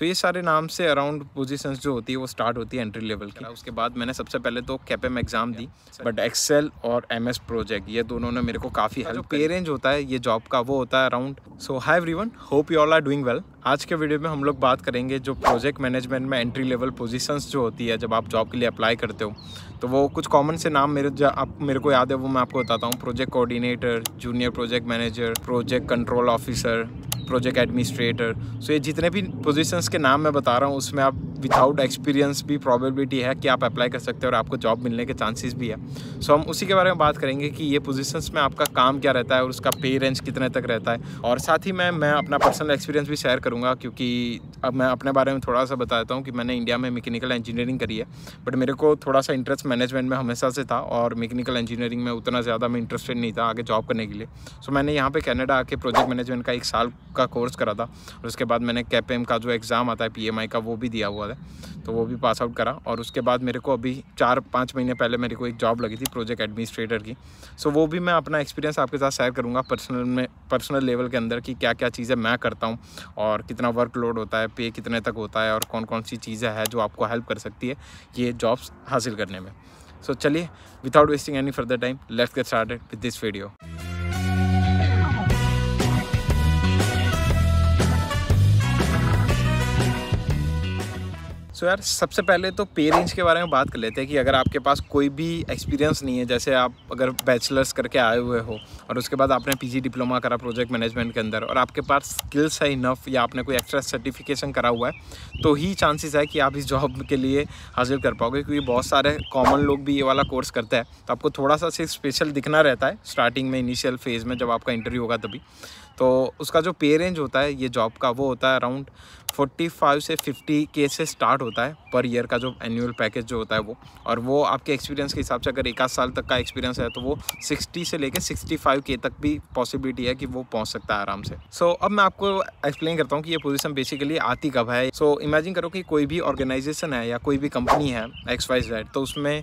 तो ये सारे नाम से अराउंड पोजीशंस जो होती है वो स्टार्ट होती है एंट्री लेवल की उसके बाद मैंने सबसे पहले तो कैपेम एग्ज़ाम दी बट एक्सेल और एम एस प्रोजेक्ट ये दोनों ने मेरे को काफ़ी हेल्प पे रेंज होता है ये जॉब का वो होता है around so hi every hope you all are doing well आज के वीडियो में हम लोग बात करेंगे जो प्रोजेक्ट मैनेजमेंट में एंट्री लेवल पोजीशंस जो होती है जब आप जॉब के लिए अप्लाई करते हो तो वो कुछ कॉमन से नाम मेरे आप मेरे को याद है वो मैं आपको बताता हूँ project coordinator junior project manager project control officer project administrator so ये जितने भी पोजीशंस के नाम मैं बता रहा हूँ उसमें आप विदाउट एक्सपीरियंस भी प्रॉबिलिटी है कि आप अप्लाई कर सकते हो और आपको जॉब मिलने के चांसेस भी है सो so, हम उसी के बारे में बात करेंगे कि ये पोजीशंस में आपका काम क्या रहता है और उसका पे रेंज कितने तक रहता है और साथ ही मैं मैं अपना पर्सनल एक्सपीरियंस भी शेयर करूँगा क्योंकि अब मैं अपने बारे में थोड़ा सा बताता हूँ कि मैंने इंडिया में मैकेनिकल इंजीनियरिंग करी है बट मेरे को थोड़ा सा इंटरेस्ट मैनेजमेंट में हमेशा से था और मैकेनिकल इंजीनियरिंग में उतना ज़्यादा मैं इंटरेस्टेड नहीं था आगे जॉब करने के लिए सो so, मैंने यहाँ पर कैनेडा आके प्रोजेक्ट मैनेजमेंट का एक साल का कोर्स करा था और उसके बाद मैंने कैप का जो एग्ज़ाम आता है पी का वो भी दिया हुआ था तो वो भी पास आउट करा और उसके बाद मेरे को अभी चार पाँच महीने पहले मेरे को एक जॉब लगी थी प्रोजेक्ट एडमिनिस्ट्रेटर की सो वो भी मैं अपना एक्सपीरियंस आपके साथ शेयर करूँगा पर्सनल में पर्सनल लेवल के अंदर कि क्या क्या चीज़ें मैं करता हूँ और कितना वर्कलोड होता है पे कितने तक होता है और कौन कौन सी चीज़ें हैं जो आपको हेल्प कर सकती है ये जॉब्स हासिल करने में सो so, चलिए without wasting any further time let's get started with this video so so यार सबसे पहले तो पे रेंज के बारे में बात कर लेते हैं कि अगर आपके पास कोई भी एक्सपीरियंस नहीं है जैसे आप अगर बैचलर्स करके आए हुए हो और उसके बाद आपने पीजी डिप्लोमा करा प्रोजेक्ट मैनेजमेंट के अंदर और आपके पास स्किल्स है इनफ या आपने कोई एक्स्ट्रा सर्टिफिकेशन करा हुआ है तो ही चांसेस है कि आप इस जॉब के लिए हाजिर कर पाओगे क्योंकि बहुत सारे कॉमन लोग भी ये वाला कोर्स करते हैं तो आपको थोड़ा सा सिर्फ स्पेशल दिखना रहता है स्टार्टिंग में इनिशियल फेज़ में जब आपका इंटरव्यू होगा तभी तो उसका जो पे रेंज होता है ये जॉब का वो होता है अराउंड 45 से 50 के से स्टार्ट होता है पर ईयर का जो एनुअल पैकेज जो होता है वो और वो आपके एक्सपीरियंस के हिसाब से अगर एक आध साल तक का एक्सपीरियंस है तो वो 60 से लेकर 65 के तक भी पॉसिबिलिटी है कि वो पहुंच सकता है आराम से सो so, अब मैं आपको एक्सप्लेन करता हूँ कि ये पोजीशन बेसिकली आती कब है सो so, इमेजिन करो कि कोई भी ऑर्गेनाइजेशन है या कोई भी कंपनी है एक्स वाइज तो उसमें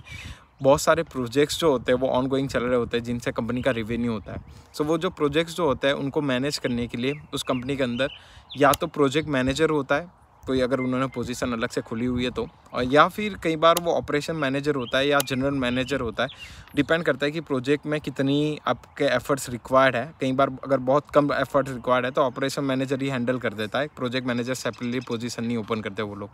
बहुत सारे प्रोजेक्ट्स जो होते हैं वो ऑनगोइंग चल रहे होते हैं जिनसे कंपनी का रेवेन्यू होता है सो so, वो जो प्रोजेक्ट्स जो होते हैं उनको मैनेज करने के लिए उस कंपनी के अंदर या तो प्रोजेक्ट मैनेजर होता है कोई अगर उन्होंने पोजीशन अलग से खुली हुई है तो और या फिर कई बार वो ऑपरेशन मैनेजर होता है या जनरल मैनेजर होता है डिपेंड करता है कि प्रोजेक्ट में कितनी आपके एफर्ट्स रिक्वायर्ड है कई बार अगर बहुत कम एफर्ट्स रिक्वायर्ड है तो ऑपरेशन मैनेजर ही हैंडल कर देता है प्रोजेक्ट मैनेजर सेपरेटली पोजीशन नहीं ओपन करते वो लोग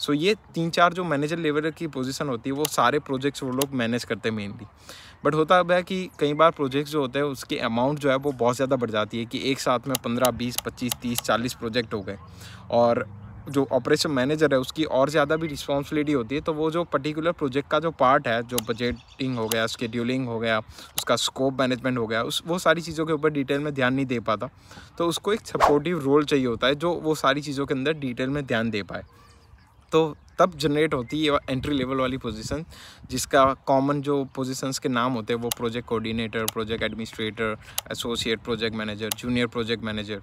सो ये तीन चार जो मैनेजर लेवल की पोजीशन होती है वो सारे प्रोजेक्ट्स वो लोग मैनेज करते हैं मेनली बट होता है कि कई बार प्रोजेक्ट्स जो होते हैं उसके अमाउंट जो है वो बहुत ज़्यादा बढ़ जाती है कि एक साथ में पंद्रह बीस पच्चीस तीस चालीस प्रोजेक्ट हो गए और जो ऑपरेशन मैनेजर है उसकी और ज़्यादा भी रिस्पॉन्सिबिलिटी होती है तो वो जो पर्टिकुलर प्रोजेक्ट का जो पार्ट है जो बजटिंग हो गया स्केड्यूलिंग हो गया उसका स्कोप मैनेजमेंट हो गया उस वो सारी चीज़ों के ऊपर डिटेल में ध्यान नहीं दे पाता तो उसको एक सपोर्टिव रोल चाहिए होता है जो वो सारी चीज़ों के अंदर डिटेल में ध्यान दे पाए तो तब जनरेट होती है एंट्री लेवल वाली पोजीशन जिसका कॉमन जो पोजीशंस के नाम होते हैं वो project coordinator project administrator associate project manager junior project manager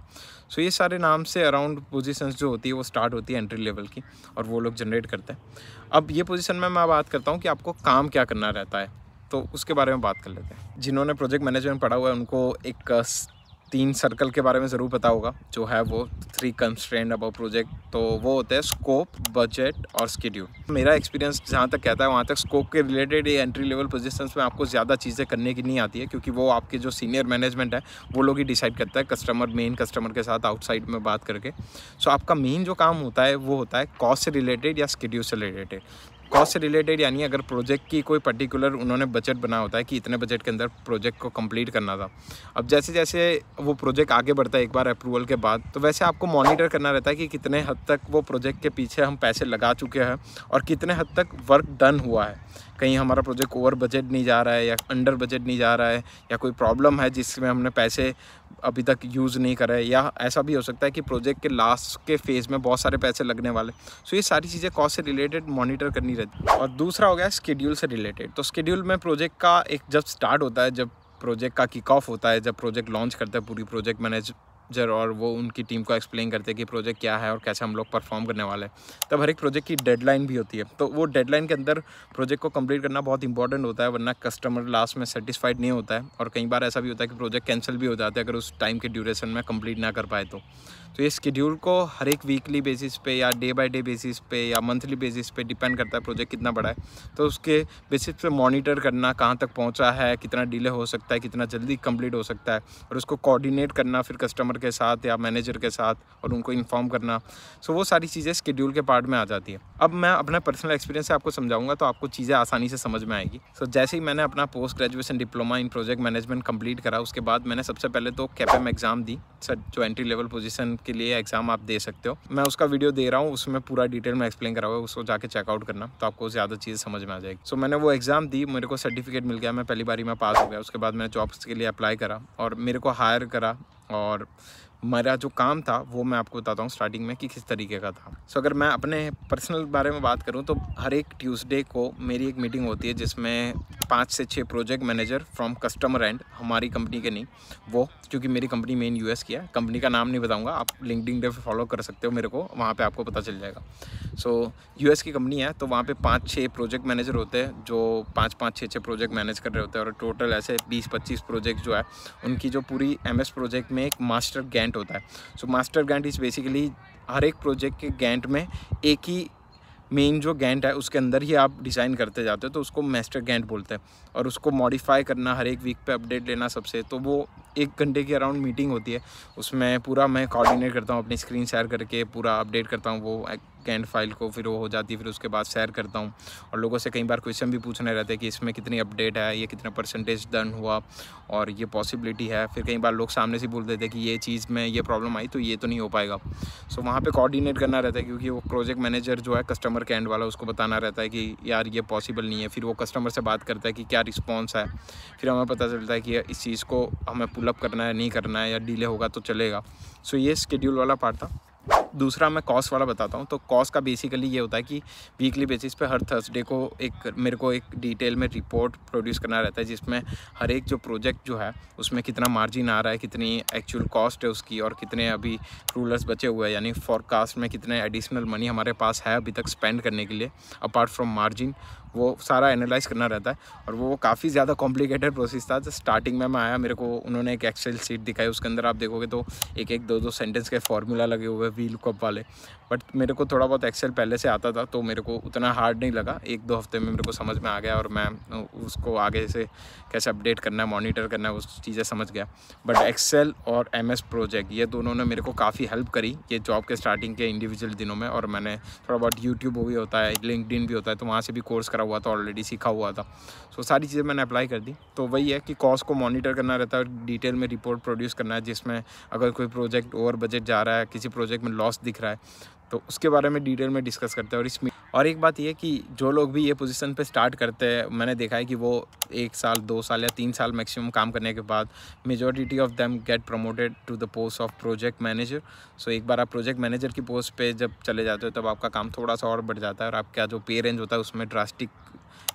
so ये सारे नाम से अराउंड पोजीशंस जो होती है वो स्टार्ट होती है एंट्री लेवल की और वो लोग जनरेट करते हैं अब ये पोजिशन में मैं बात करता हूँ कि आपको काम क्या करना रहता है तो उसके बारे में बात कर लेते हैं जिन्होंने प्रोजेक्ट मैनेजमेंट पढ़ा हुआ है उनको एक तीन सर्कल के बारे में ज़रूर पता होगा जो है वो थ्री कंस्ट्रेंड अबाउट प्रोजेक्ट तो वो होते हैं स्कोप बजट और स्कीड्यूल मेरा एक्सपीरियंस जहाँ तक कहता है वहाँ तक स्कोप के रिलेटेड ये एंट्री लेवल पोजिशन में आपको ज़्यादा चीज़ें करने की नहीं आती है क्योंकि वो आपके जो सीनियर मैनेजमेंट है वो लोग ही डिसाइड करता है कस्टमर मेन कस्टमर के साथ आउटसाइड में बात करके सो so, आपका मेन जो काम होता है वो होता है कॉस्ट से रिलेटेड या स्कीड्यूल से रिलेटेड कॉस्ट से रिलेटेड यानी अगर प्रोजेक्ट की कोई पर्टिकुलर उन्होंने बजट बना होता है कि इतने बजट के अंदर प्रोजेक्ट को कंप्लीट करना था अब जैसे जैसे वो प्रोजेक्ट आगे बढ़ता है एक बार अप्रूवल के बाद तो वैसे आपको मॉनिटर करना रहता है कि कितने हद तक वो प्रोजेक्ट के पीछे हम पैसे लगा चुके हैं और कितने हद तक वर्क डन हुआ है कहीं हमारा प्रोजेक्ट ओवर बजट नहीं जा रहा है या अंडर बजट नहीं जा रहा है या कोई प्रॉब्लम है जिसमें हमने पैसे अभी तक यूज़ नहीं करा है या ऐसा भी हो सकता है कि प्रोजेक्ट के लास्ट के फेज़ में बहुत सारे पैसे लगने वाले सो ये सारी चीज़ें कॉस्ट से रिलेटेड मॉनिटर करनी रहती है और दूसरा हो गया स्केड्यूल से रिलेटेड तो स्केड्यूल में प्रोजेक्ट का एक जब स्टार्ट होता है जब प्रोजेक्ट का किक ऑफ होता है जब प्रोजेक्ट लॉन्च करता है पूरी प्रोजेक्ट मैनेज मैनेजर और वो उनकी टीम को एक्सप्लेन करते हैं कि प्रोजेक्ट क्या है और कैसे हम लोग परफॉर्म करने वाले हैं तब हर एक प्रोजेक्ट की डेडलाइन भी होती है तो वो डेडलाइन के अंदर प्रोजेक्ट को कंप्लीट करना बहुत इंपॉर्टेंट होता है वरना कस्टमर लास्ट में सेटिस्फाइड नहीं होता है और कई बार ऐसा भी होता है कि प्रोजेक्ट कैंसिल भी हो जाता है अगर उस टाइम के ड्यूरेशन में कंप्लीट ना कर पाए तो तो ये स्केड्यूल को हर एक वीकली बेसिस पे या डे बाय डे बेसिस पे या मंथली बेसिस पे डिपेंड करता है प्रोजेक्ट कितना बड़ा है तो उसके बेसिस पे मॉनिटर करना कहाँ तक पहुँचा है कितना डिले हो सकता है कितना जल्दी कंप्लीट हो सकता है और उसको कोऑर्डिनेट करना फिर कस्टमर के साथ या मैनेजर के साथ और उनको इन्फॉर्म करना सो वो सारी चीज़ें स्केड्यूल के पार्ट में आ जाती है अब मैं अपना पर्सनल एक्सपीरियंस से आपको समझाऊंगा तो आपको चीज़ें आसानी से समझ में आएगी सो जैसे ही मैंने अपना post graduation diploma in project management complete करा उसके बाद मैंने सबसे पहले तो कैपेम एग्ज़ाम दी सर जो एंट्री लेवल पोजीशन के लिए एग्ज़ाम आप दे सकते हो मैं उसका वीडियो दे रहा हूँ उसमें पूरा डिटेल में एक्सप्लेन करा हुआ उसको जाके चेकआउट करना तो आपको ज़्यादा चीज़ समझ में आ जाएगी सो so, मैंने वो एग्ज़ाम दी मेरे को सर्टिफिकेट मिल गया मैं पहली बारी में पास हो गया उसके बाद मैंने जॉब्स के लिए अप्लाई करा और मेरे को हायर करा और मेरा जो काम था वो मैं आपको बताता हूँ स्टार्टिंग में कि किस तरीके का था सो so, अगर मैं अपने पर्सनल बारे में बात करूँ तो हर एक ट्यूसडे को मेरी एक मीटिंग होती है जिसमें पाँच से छः project manager from customer and हमारी कंपनी के नहीं वो क्योंकि मेरी कंपनी मेन यूएस की है कंपनी का नाम नहीं बताऊँगा आप लिंकडिंग पे फॉलो कर सकते हो मेरे को वहाँ पर आपको पता चल जाएगा सो so, यू की कंपनी है तो वहाँ पर पाँच छः प्रोजेक्ट मैनेजर होते हैं जो पाँच पाँच छः छः प्रोजेक्ट मैनेज कर रहे होते हैं और टोटल ऐसे बीस पच्चीस प्रोजेक्ट जो है उनकी जो पूरी एम प्रोजेक्ट में एक मास्टर गैंड ग्रांट होता है so master grant is basically हर एक प्रोजेक्ट के गैंट में एक ही मेन जो गेंट है उसके अंदर ही आप डिज़ाइन करते जाते हो तो उसको मास्टर गेंट बोलते हैं और उसको मॉडिफाई करना हर एक वीक पे अपडेट लेना सबसे तो वो एक घंटे की अराउंड मीटिंग होती है उसमें पूरा मैं कोऑर्डिनेट करता हूँ अपनी स्क्रीन शेयर करके पूरा अपडेट करता हूँ वो कैंड फाइल को फिर वो हो जाती है फिर उसके बाद शेयर करता हूँ और लोगों से कई बार क्वेश्चन भी पूछने रहते हैं कि इसमें कितनी अपडेट है ये कितना परसेंटेज डन हुआ और ये पॉसिबिलिटी है फिर कई बार लोग सामने से बोल देते कि ये चीज़ में ये प्रॉब्लम आई तो ये तो नहीं हो पाएगा सो वहाँ पर कॉर्डिनेट करना रहता है क्योंकि वो प्रोजेक्ट मैनेजर जो है कस्टमर कैंड वाला उसको बताना रहता है कि यार ये पॉसिबल नहीं है फिर वो कस्टमर से बात करता है कि क्या रिस्पॉन्स है फिर हमें पता चलता है कि इस चीज़ को हमें पुलअप करना है नहीं करना है या डीले होगा तो चलेगा सो ये स्केड्यूल वाला पार्ट था दूसरा मैं कॉस्ट वाला बताता हूँ तो कॉस्ट का बेसिकली ये होता है कि वीकली बेसिस पे हर थर्सडे को एक मेरे को एक डिटेल में रिपोर्ट प्रोड्यूस करना रहता है जिसमें हर एक जो प्रोजेक्ट जो है उसमें कितना मार्जिन आ रहा है कितनी एक्चुअल कॉस्ट है उसकी और कितने अभी रूलर्स बचे हुए हैं यानी फॉरकास्ट में कितने एडिशनल मनी हमारे पास है अभी तक स्पेंड करने के लिए अपार्ट फ्रॉम मार्जिन वो सारा एनालाइज करना रहता है और वो काफ़ी ज़्यादा कॉम्प्लिकेटेड प्रोसेस था स्टार्टिंग में मैं आया मेरे को उन्होंने एक एक्सेल सीट दिखाई उसके अंदर आप देखोगे तो एक एक दो दो सेंटेंस के फॉर्मूला लगे हुए वी लुकअप वाले बट मेरे को थोड़ा बहुत एक्सेल पहले से आता था तो मेरे को उतना हार्ड नहीं लगा एक दो हफ्ते में मेरे को समझ में आ गया और मैं उसको आगे से कैसे अपडेट करना है मॉनिटर करना है उस चीज़ें समझ गया बट एक्सेल और एम एस प्रोजेक्ट ये दोनों ने मेरे को काफ़ी हेल्प करी ये जॉब के स्टार्टिंग के इंडिविजुअल दिनों में और मैंने थोड़ा बहुत यूट्यूब भी होता है लिंकड भी होता है तो वहाँ से भी कोर्स करा हुआ था ऑलरेडी सीखा हुआ था सो so, सारी चीज़ें मैंने अप्लाई कर दी तो वही है कि कॉस्ट को मॉनिटर करना रहता है डिटेल में रिपोर्ट प्रोड्यूस करना है जिसमें अगर कोई प्रोजेक्ट ओवर बजट जा रहा है किसी प्रोजेक्ट में लॉस दिख रहा है तो उसके बारे में डिटेल में डिस्कस करते हैं और इसमें और एक बात ये कि जो लोग भी ये पोजीशन पे स्टार्ट करते हैं मैंने देखा है कि वो एक साल दो साल या तीन साल मैक्सिमम काम करने के बाद majority of them get promoted to the post of project manager so एक बार आप प्रोजेक्ट मैनेजर की पोस्ट पर जब चले जाते हो तब आपका काम थोड़ा सा और बढ़ जाता है और आपका जो पे रेंज होता है उसमें ड्रास्टिक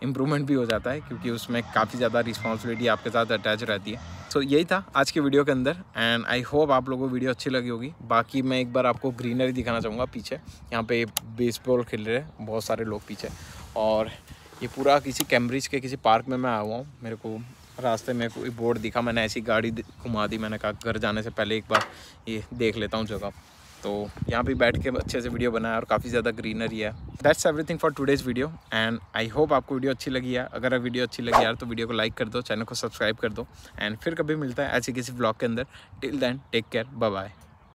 इम्प्रूवमेंट भी हो जाता है क्योंकि उसमें काफ़ी ज़्यादा रिस्पॉन्सिबिलिटी आपके साथ अटैच रहती है सो so, यही था आज के वीडियो के अंदर एंड आई होप आप लोगों को वीडियो अच्छी लगी होगी बाकी मैं एक बार आपको ग्रीनरी दिखाना चाहूँगा पीछे यहाँ पे बेसबॉल खेल रहे हैं बहुत सारे लोग पीछे और ये पूरा किसी कैम्ब्रिज के किसी पार्क में मैं आया हुआ हूँ मेरे को रास्ते में कोई बोर्ड दिखा मैंने ऐसी गाड़ी घुमा दी मैंने कहा घर जाने से पहले एक बार ये देख लेता हूँ जगह तो यहाँ पे बैठ के अच्छे से वीडियो बनाया और काफ़ी ज़्यादा ग्रीनरी है that's everything for today's video and I hope आपको वीडियो अच्छी लगी है अगर वीडियो अच्छी लगी यार तो वीडियो को लाइक कर दो चैनल को सब्सक्राइब कर दो एंड फिर कभी मिलता है ऐसे किसी ब्लॉग के अंदर till then take care bye